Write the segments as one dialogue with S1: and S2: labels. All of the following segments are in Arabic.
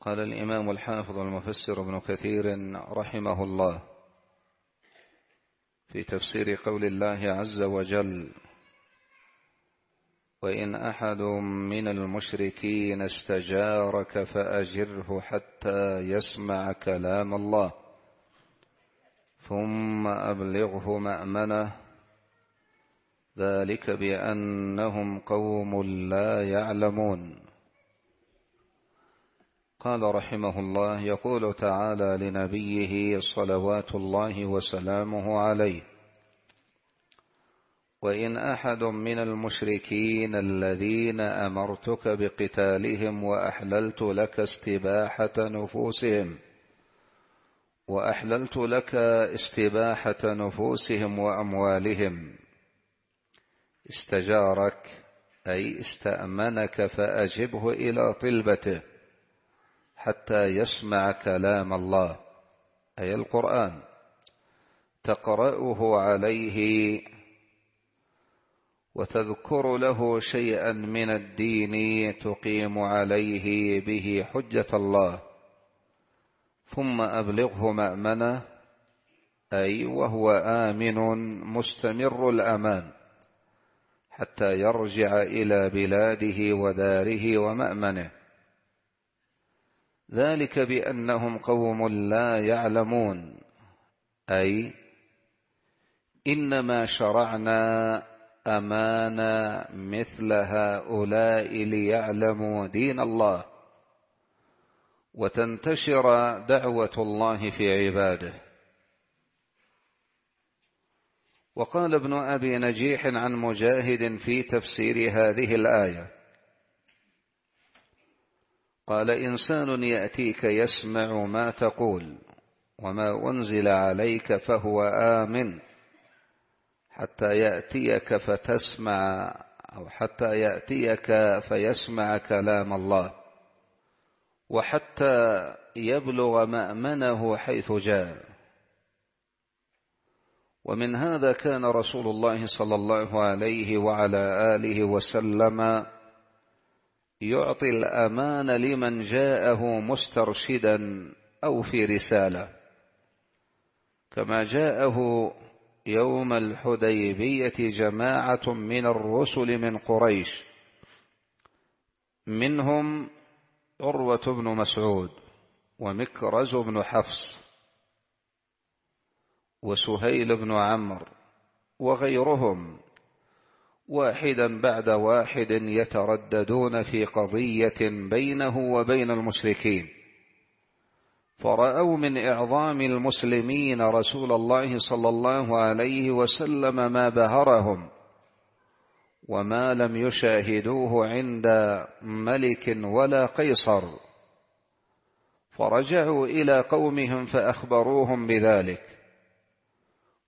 S1: قال الإمام الحافظ المفسر ابن كثير رحمه الله في تفسير قول الله عز وجل وإن أحد من المشركين استجارك فأجره حتى يسمع كلام الله ثم أبلغه مأمنه ذلك بأنهم قوم لا يعلمون قال رحمه الله يقول تعالى لنبيه صلوات الله وسلامه عليه وإن أحد من المشركين الذين أمرتك بقتالهم وأحللت لك استباحة نفوسهم وأحللت لك استباحة نفوسهم وأموالهم استجارك أي استأمنك فأجبه إلى طلبته حتى يسمع كلام الله أي القرآن تقرأه عليه وتذكر له شيئا من الدين تقيم عليه به حجة الله ثم أبلغه مأمنه أي وهو آمن مستمر الأمان حتى يرجع إلى بلاده وداره ومأمنه ذلك بأنهم قوم لا يعلمون أي إنما شرعنا أمانة مثل هؤلاء ليعلموا دين الله وتنتشر دعوة الله في عباده وقال ابن أبي نجيح عن مجاهد في تفسير هذه الآية قال إنسان يأتيك يسمع ما تقول وما أنزل عليك فهو آمن حتى يأتيك فتسمع أو حتى يأتيك فيسمع كلام الله وحتى يبلغ مأمنه حيث جاء ومن هذا كان رسول الله صلى الله عليه وعلى آله وسلم يعطي الأمان لمن جاءه مسترشدا أو في رسالة كما جاءه يوم الحديبية جماعة من الرسل من قريش منهم عروة بن مسعود ومكرز بن حفص وسهيل بن عمرو وغيرهم واحدا بعد واحد يترددون في قضية بينه وبين المشركين فرأوا من إعظام المسلمين رسول الله صلى الله عليه وسلم ما بهرهم وما لم يشاهدوه عند ملك ولا قيصر فرجعوا إلى قومهم فأخبروهم بذلك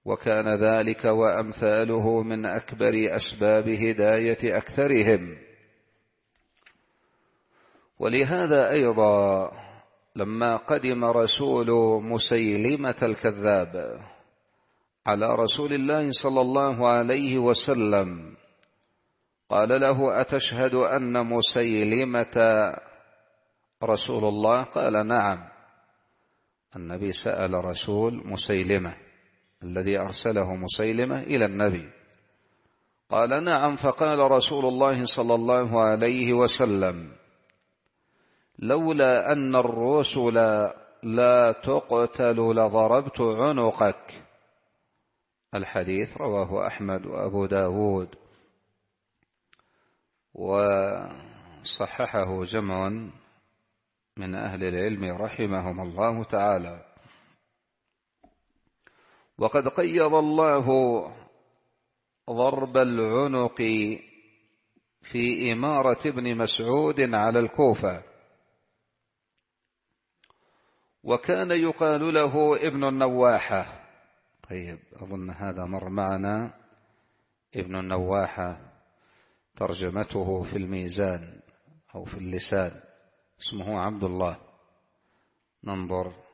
S1: وكان ذلك وأمثاله من أكبر أسباب هداية أكثرهم ولهذا أيضا لما قدم رسول مسيلمة الكذاب على رسول الله صلى الله عليه وسلم قال له أتشهد أن مسيلمة رسول الله قال نعم النبي سأل رسول مسيلمة الذي أرسله مسيلمة إلى النبي قال نعم فقال رسول الله صلى الله عليه وسلم لولا أن الرسل لا تقتل لضربت عنقك الحديث رواه أحمد وأبو داود وصححه جمع من أهل العلم رحمهم الله تعالى وقد قيض الله ضرب العنق في إمارة ابن مسعود على الكوفة وكان يقال له ابن النواحة طيب أظن هذا مر معنا ابن النواحة ترجمته في الميزان أو في اللسان اسمه عبد الله ننظر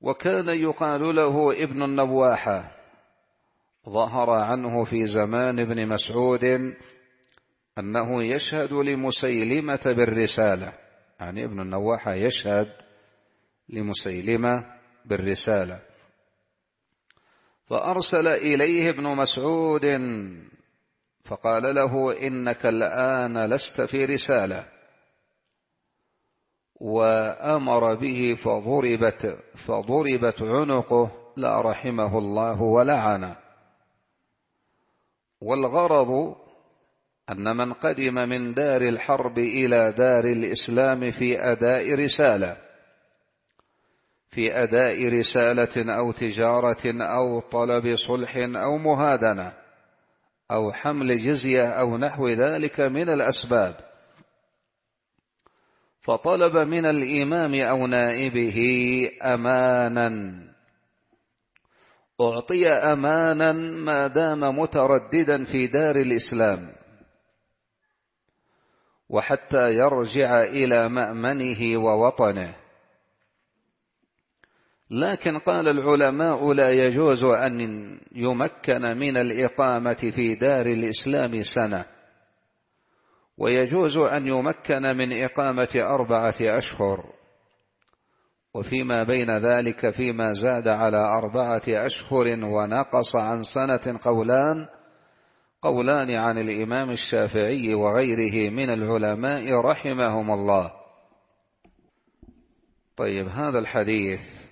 S1: وكان يقال له ابن النواحة ظهر عنه في زمان ابن مسعود أنه يشهد لمسيلمة بالرسالة يعني ابن النواحة يشهد لمسيلمة بالرسالة فأرسل إليه ابن مسعود فقال له إنك الآن لست في رسالة وأمر به فضربت فضربت عنقه لا رحمه الله ولعنه والغرض أن من قدم من دار الحرب إلى دار الإسلام في أداء رسالة في أداء رسالة أو تجارة أو طلب صلح أو مهادنة أو حمل جزية أو نحو ذلك من الأسباب فطلب من الإمام أو نائبه أمانا أعطي أمانا ما دام مترددا في دار الإسلام وحتى يرجع إلى مأمنه ووطنه لكن قال العلماء لا يجوز أن يمكن من الإقامة في دار الإسلام سنة ويجوز أن يمكن من إقامة أربعة أشهر وفيما بين ذلك فيما زاد على أربعة أشهر ونقص عن سنة قولان قولان عن الإمام الشافعي وغيره من العلماء رحمهم الله طيب هذا الحديث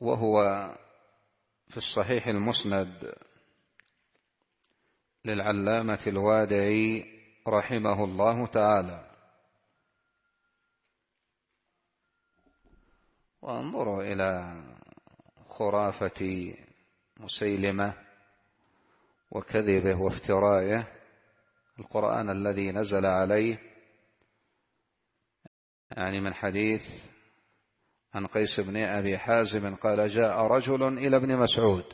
S1: وهو في الصحيح المسند للعلامة الوادعي رحمه الله تعالى وانظروا إلى خرافة مسيلمة وكذبه وافترائه القرآن الذي نزل عليه يعني من حديث عن قيس بن أبي حازم قال جاء رجل إلى ابن مسعود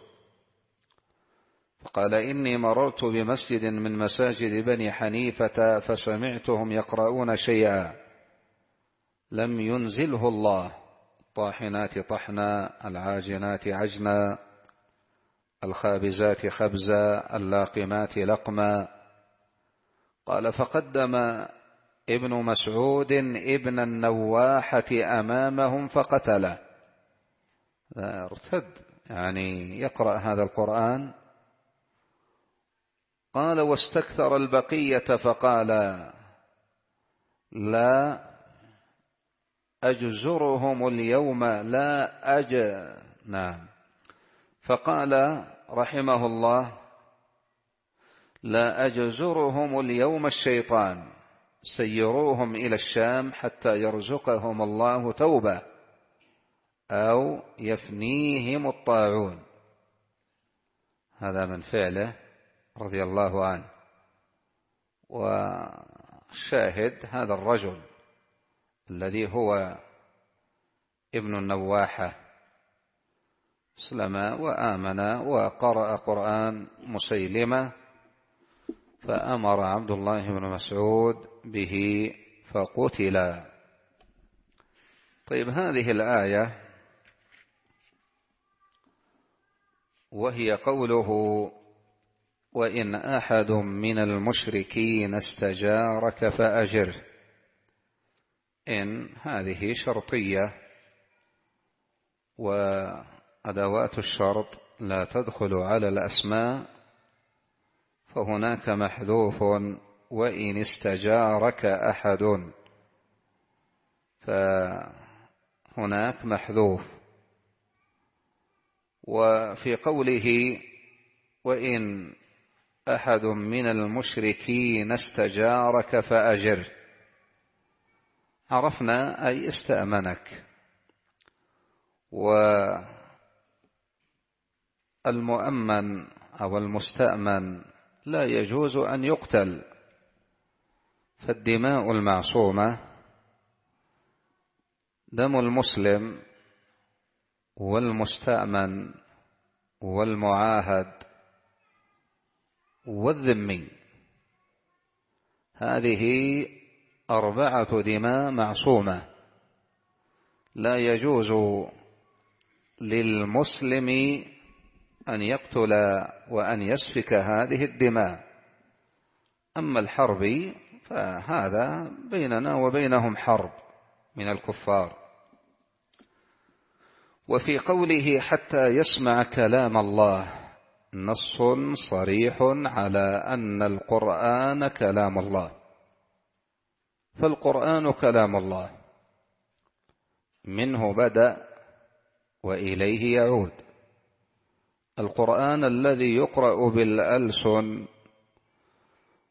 S1: قال إني مررت بمسجد من مساجد بني حنيفة فسمعتهم يقرؤون شيئا لم ينزله الله طاحنات طحنا العاجنات عجنا الخابزات خبزا اللاقمات لقما قال فقدم ابن مسعود ابن النواحة أمامهم فقتله ارتد يعني يقرأ هذا القرآن قال واستكثر البقية فقال لا أجزرهم اليوم لا أج نعم فقال رحمه الله لا أجزرهم اليوم الشيطان سيروهم إلى الشام حتى يرزقهم الله توبة أو يفنيهم الطاعون هذا من فعله رضي الله عنه والشاهد هذا الرجل الذي هو ابن النواحة أسلم وآمن وقرأ قرآن مسيلمة فأمر عبد الله بن مسعود به فقتل طيب هذه الآية وهي قوله وإن أحد من المشركين استجارك فأجره إن هذه شرطية وأدوات الشرط لا تدخل على الأسماء فهناك محذوف وإن استجارك أحد فهناك محذوف وفي قوله وإن أحد من المشركين استجارك فاجر عرفنا أي استأمنك والمؤمن أو المستأمن لا يجوز أن يقتل فالدماء المعصومة دم المسلم والمستأمن والمعاهد والذمي هذه أربعة دماء معصومة لا يجوز للمسلم أن يقتل وأن يسفك هذه الدماء أما الحرب فهذا بيننا وبينهم حرب من الكفار وفي قوله حتى يسمع كلام الله نص صريح على أن القرآن كلام الله فالقرآن كلام الله منه بدأ وإليه يعود القرآن الذي يقرأ بالألسن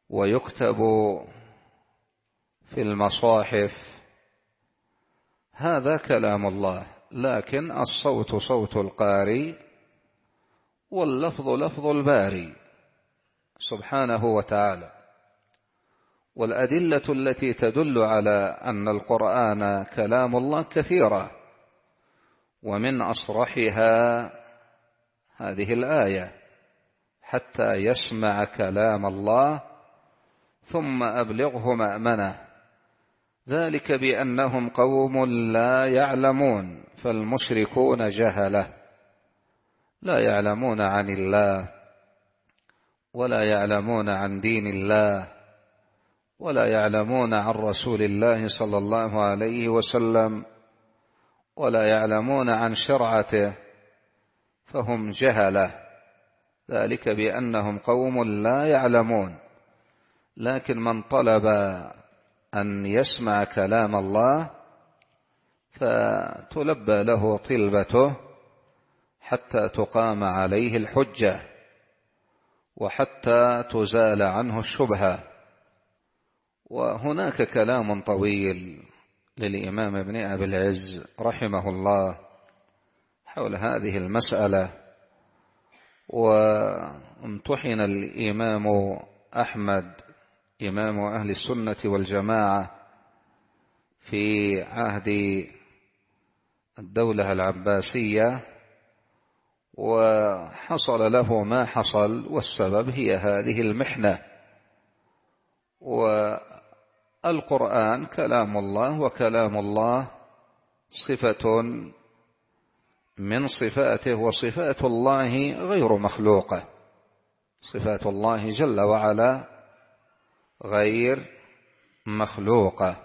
S1: ويكتب في المصاحف هذا كلام الله لكن الصوت صوت القارئ واللفظ لفظ الباري سبحانه وتعالى والأدلة التي تدل على أن القرآن كلام الله كثيرة ومن أصرحها هذه الآية حتى يسمع كلام الله ثم أبلغه مأمنه ذلك بأنهم قوم لا يعلمون فالمشركون جهله لا يعلمون عن الله ولا يعلمون عن دين الله ولا يعلمون عن رسول الله صلى الله عليه وسلم ولا يعلمون عن شرعته فهم جهله ذلك بأنهم قوم لا يعلمون لكن من طلب أن يسمع كلام الله فتلبى له طلبته حتى تقام عليه الحجة وحتى تزال عنه الشبهة وهناك كلام طويل للإمام ابن أبي العز رحمه الله حول هذه المسألة وامتحن الإمام أحمد إمام أهل السنة والجماعة في عهد الدولة العباسية وحصل له ما حصل والسبب هي هذه المحنة والقرآن كلام الله وكلام الله صفة من صفاته وصفات الله غير مخلوقة صفات الله جل وعلا غير مخلوقة